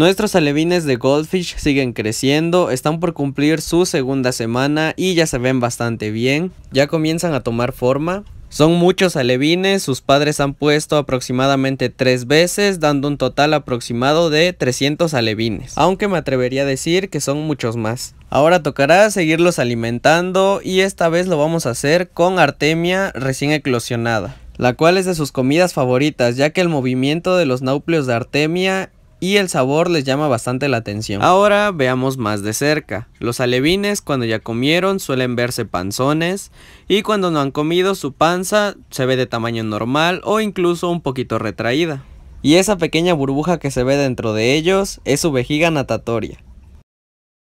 Nuestros alevines de Goldfish siguen creciendo, están por cumplir su segunda semana y ya se ven bastante bien, ya comienzan a tomar forma. Son muchos alevines, sus padres han puesto aproximadamente tres veces, dando un total aproximado de 300 alevines, aunque me atrevería a decir que son muchos más. Ahora tocará seguirlos alimentando y esta vez lo vamos a hacer con artemia recién eclosionada, la cual es de sus comidas favoritas ya que el movimiento de los nauplios de artemia y el sabor les llama bastante la atención. Ahora veamos más de cerca. Los alevines cuando ya comieron suelen verse panzones y cuando no han comido su panza se ve de tamaño normal o incluso un poquito retraída. Y esa pequeña burbuja que se ve dentro de ellos es su vejiga natatoria.